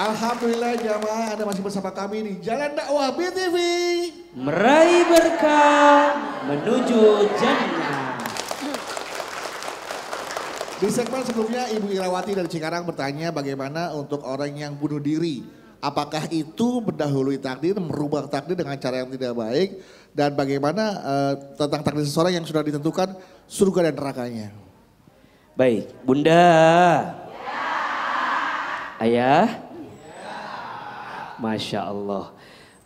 Alhamdulillah jamaah Anda masih bersama kami di Jalan Dakwah BTV. Meraih berkah menuju jannah. Di segmen sebelumnya Ibu Irawati dari Cikarang bertanya bagaimana untuk orang yang bunuh diri. Apakah itu mendahului takdir, merubah takdir dengan cara yang tidak baik? Dan bagaimana uh, tentang takdir seseorang yang sudah ditentukan surga dan nerakanya? Baik, Bunda. Ayah. Masya Allah.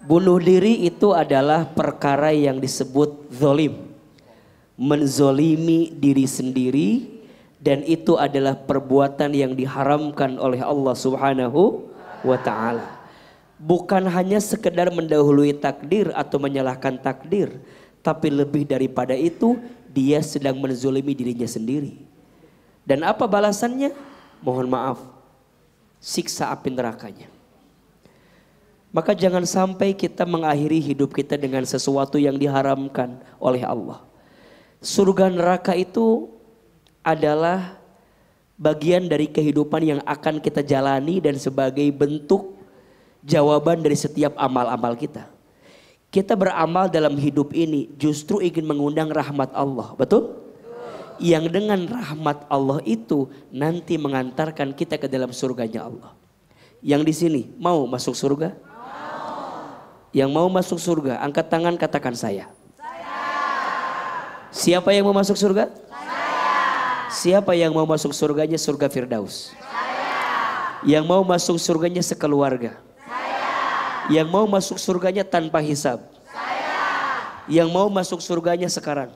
Bunuh diri itu adalah perkara yang disebut zolim. Menzolimi diri sendiri dan itu adalah perbuatan yang diharamkan oleh Allah subhanahu wa ta'ala. Bukan hanya sekedar mendahului takdir atau menyalahkan takdir. Tapi lebih daripada itu dia sedang menzolimi dirinya sendiri. Dan apa balasannya? Mohon maaf, siksa api nerakanya. Maka jangan sampai kita mengakhiri hidup kita dengan sesuatu yang diharamkan oleh Allah. Surga neraka itu adalah bagian dari kehidupan yang akan kita jalani dan sebagai bentuk jawaban dari setiap amal-amal kita. Kita beramal dalam hidup ini justru ingin mengundang rahmat Allah, betul? Yang dengan rahmat Allah itu nanti mengantarkan kita ke dalam surganya Allah. Yang di sini mau masuk surga? Yang mau masuk surga, angkat tangan katakan saya. saya. Siapa yang mau masuk surga? Saya. Siapa yang mau masuk surganya surga Firdaus? Saya. Yang mau masuk surganya sekeluarga? Saya. Yang mau masuk surganya tanpa hisab? Saya. Yang mau masuk surganya sekarang?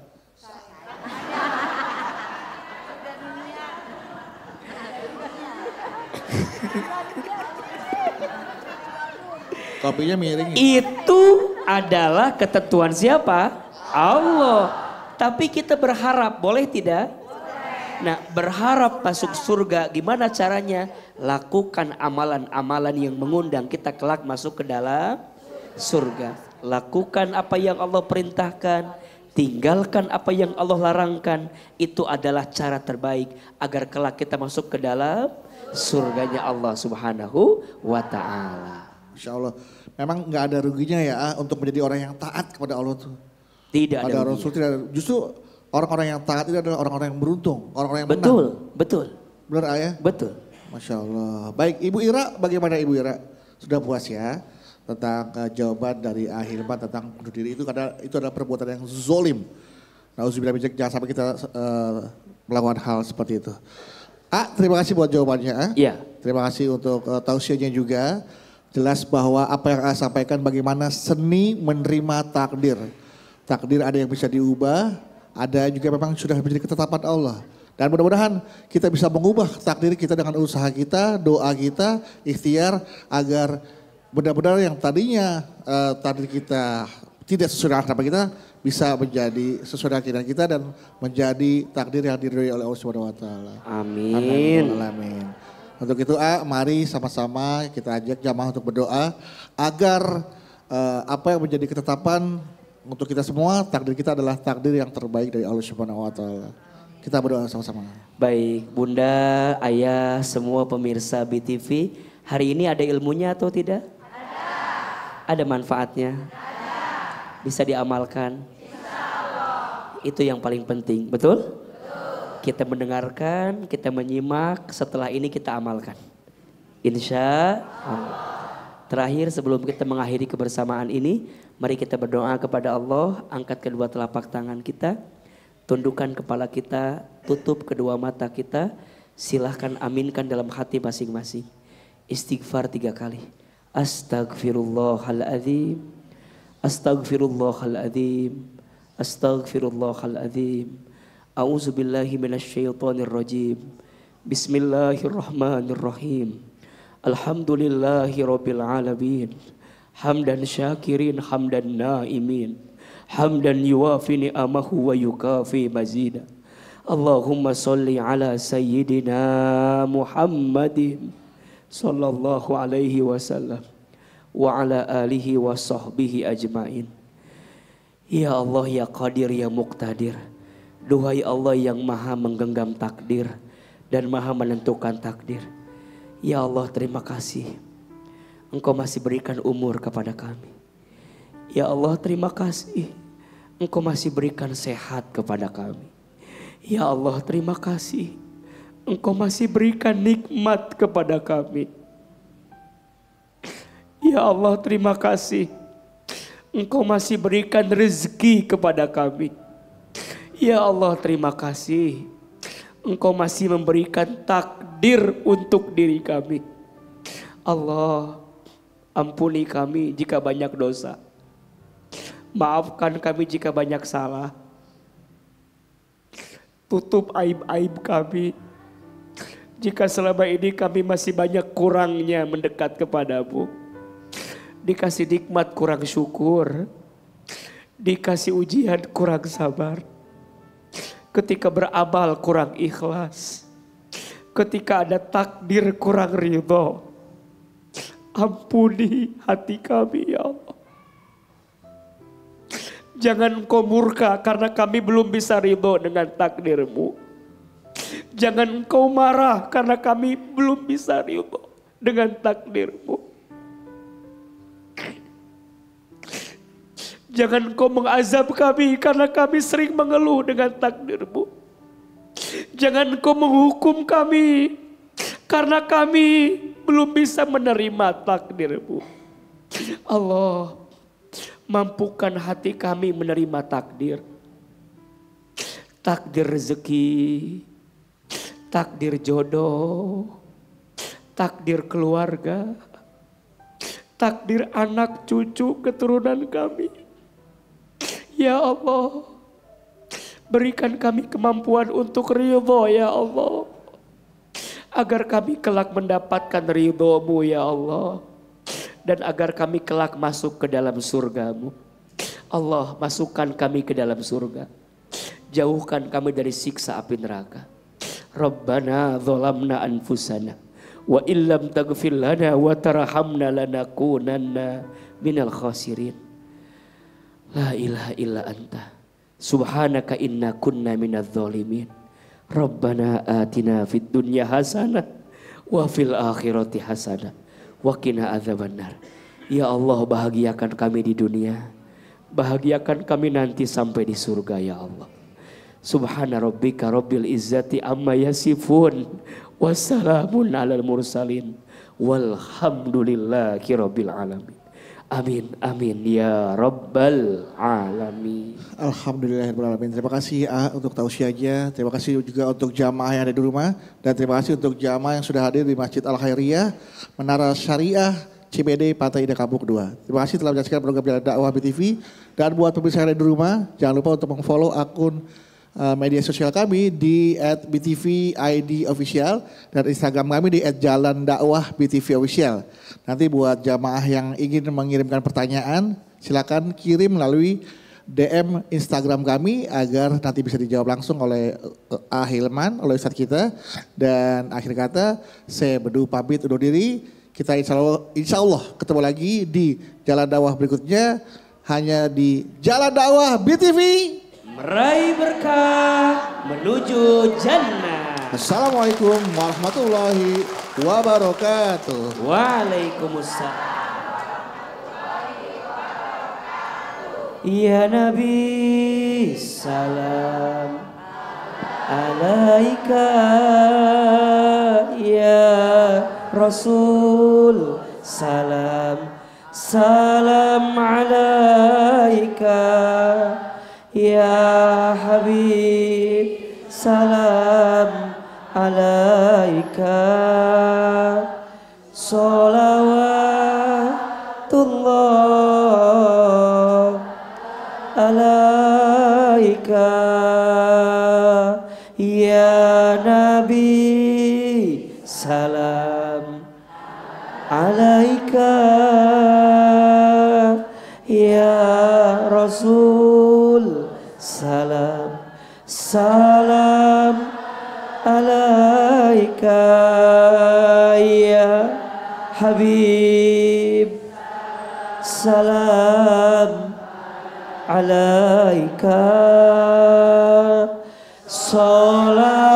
Kopinya miring. Ya? Itu adalah ketentuan siapa? Allah. Tapi kita berharap, boleh tidak? Nah, berharap masuk surga, gimana caranya? Lakukan amalan-amalan yang mengundang kita kelak masuk ke dalam surga. Lakukan apa yang Allah perintahkan, tinggalkan apa yang Allah larangkan. Itu adalah cara terbaik agar kelak kita masuk ke dalam surganya Allah Subhanahu wa Ta'ala. Masya Allah. Memang nggak ada ruginya ya ah, untuk menjadi orang yang taat kepada Allah tuh. Tidak ada, ada Rasul tidak ada. Justru orang-orang yang taat itu adalah orang-orang yang beruntung, orang-orang yang betul, menang. Betul, betul. Benar ayah? Ya? Betul. Masya Allah. Baik, Ibu Ira bagaimana Ibu Ira? Sudah puas ya tentang uh, jawaban dari Ahilman tentang bunuh diri itu karena itu adalah perbuatan yang zolim. Nauzubillah bijak jangan sampai kita uh, melakukan hal seperti itu. Ah, terima kasih buat jawabannya. Ah. Iya. Ya. Terima kasih untuk uh, tausiahnya juga jelas bahwa apa yang saya sampaikan bagaimana seni menerima takdir. Takdir ada yang bisa diubah, ada juga memang sudah menjadi ketetapan Allah. Dan mudah-mudahan kita bisa mengubah takdir kita dengan usaha kita, doa kita, ikhtiar agar benar-benar yang tadinya uh, takdir kita tidak sesuai dengan harapan kita bisa menjadi sesuai dengan keinginan kita dan menjadi takdir yang diridhoi oleh Allah Subhanahu wa taala. Amin. Amin. Untuk itu A, mari sama-sama kita ajak jamaah untuk berdoa agar uh, apa yang menjadi ketetapan untuk kita semua takdir kita adalah takdir yang terbaik dari Allah Subhanahu wa taala. Kita berdoa sama-sama. Baik, Bunda, Ayah, semua pemirsa BTV, hari ini ada ilmunya atau tidak? Ada. Ada manfaatnya? Ada. Bisa diamalkan? Insya Allah. Itu yang paling penting, betul? kita mendengarkan, kita menyimak, setelah ini kita amalkan. Insya Allah. Terakhir sebelum kita mengakhiri kebersamaan ini, mari kita berdoa kepada Allah, angkat kedua telapak tangan kita, tundukkan kepala kita, tutup kedua mata kita, silahkan aminkan dalam hati masing-masing. Istighfar tiga kali. Astagfirullahaladzim. Astagfirullahaladzim. Astagfirullahaladzim billahi A'udzubillahi rajim. Bismillahirrahmanirrahim. Alhamdulillahi rabbil alamin. Hamdan syakirin hamdan naimin. Hamdan yuwafi ni'amahu wa yukafi mazida. Allahumma salli ala sayyidina Muhammadin sallallahu alaihi wasallam wa ala alihi wa sahbihi ajmain. Ya Allah ya Qadir ya Muqtadir. Duhai Allah yang maha menggenggam takdir dan maha menentukan takdir. Ya Allah terima kasih. Engkau masih berikan umur kepada kami. Ya Allah terima kasih. Engkau masih berikan sehat kepada kami. Ya Allah terima kasih. Engkau masih berikan nikmat kepada kami. Ya Allah terima kasih. Engkau masih berikan rezeki kepada kami. Ya Allah terima kasih. Engkau masih memberikan takdir untuk diri kami. Allah ampuni kami jika banyak dosa. Maafkan kami jika banyak salah. Tutup aib-aib kami. Jika selama ini kami masih banyak kurangnya mendekat kepadamu. Dikasih nikmat kurang syukur. Dikasih ujian kurang sabar ketika beramal kurang ikhlas, ketika ada takdir kurang ridho. Ampuni hati kami ya Allah. Jangan kau murka karena kami belum bisa ridho dengan takdirmu. Jangan kau marah karena kami belum bisa ridho dengan takdirmu. Jangan Kau mengazab kami karena kami sering mengeluh dengan takdirmu. Jangan Kau menghukum kami karena kami belum bisa menerima takdirmu. Allah, mampukan hati kami menerima takdir. Takdir rezeki, takdir jodoh, takdir keluarga, takdir anak cucu keturunan kami. Ya Allah, berikan kami kemampuan untuk ridho ya Allah. Agar kami kelak mendapatkan ridhomu ya Allah. Dan agar kami kelak masuk ke dalam surgamu. Allah masukkan kami ke dalam surga. Jauhkan kami dari siksa api neraka. Rabbana zolamna anfusana wa illam tagfir lana wa tarhamna lanakunanna minal khasirin. La ilaha illa anta. Subhanaka inna kunna minadz zalimin. Rabbana atina fid dunya hasanah wa fil akhirati hasanah wa kina azabannar Ya Allah bahagiakan kami di dunia. Bahagiakan kami nanti sampai di surga ya Allah. Subhana rabbika rabbil izzati amma yasifun. Wassalamun alal mursalin. Walhamdulillahi rabbil alamin. Amin, amin. Ya Rabbal Alamin. Alhamdulillahirrahmanirrahim. Terima kasih ah, untuk tausiahnya. Terima kasih juga untuk jamaah yang ada di rumah. Dan terima kasih untuk jamaah yang sudah hadir di Masjid Al-Khairiyah, Menara Syariah, CBD Pantai Indah Kabuk 2. Terima kasih telah menyaksikan program Jalan Dakwah BTV. Dan buat pemirsa yang ada di rumah, jangan lupa untuk mengfollow akun Eh, media sosial kami di at BTV ID Official dan Instagram kami di at Jalan Dakwah BTV Official. Nanti buat jamaah yang ingin mengirimkan pertanyaan, silakan kirim melalui DM Instagram kami agar nanti bisa dijawab langsung oleh eh, Ahilman, oleh Ustadz kita. Dan akhir kata, saya bedu pamit undur diri. Kita insya Allah, insya Allah ketemu lagi di Jalan Dakwah berikutnya. Hanya di Jalan Dakwah BTV meraih berkah menuju jannah. Assalamualaikum warahmatullahi wabarakatuh. Waalaikumsalam. Ya Nabi salam alaika ya Rasul salam salam alaika Ya Habib Salam Alaika Salawatullah Alaika Ya Nabi Salam Alaika Ya Rasul salam salam alaika ya habib salam alaika salam